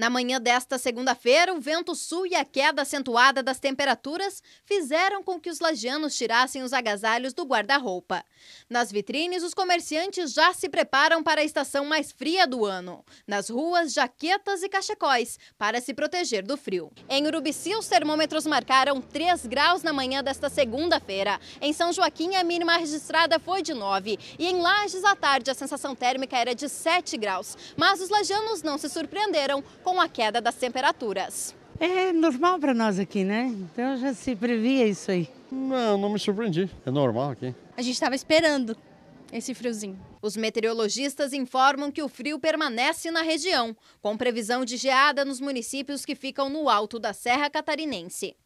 Na manhã desta segunda-feira, o vento sul e a queda acentuada das temperaturas fizeram com que os lajanos tirassem os agasalhos do guarda-roupa. Nas vitrines, os comerciantes já se preparam para a estação mais fria do ano. Nas ruas, jaquetas e cachecóis para se proteger do frio. Em Urubici, os termômetros marcaram 3 graus na manhã desta segunda-feira. Em São Joaquim, a mínima registrada foi de 9 e em Lages, à tarde, a sensação térmica era de 7 graus. Mas os lajanos não se surpreenderam com com a queda das temperaturas. É normal para nós aqui, né? Então já se previa isso aí. Não, não me surpreendi. É normal aqui. A gente estava esperando esse friozinho. Os meteorologistas informam que o frio permanece na região, com previsão de geada nos municípios que ficam no alto da Serra Catarinense.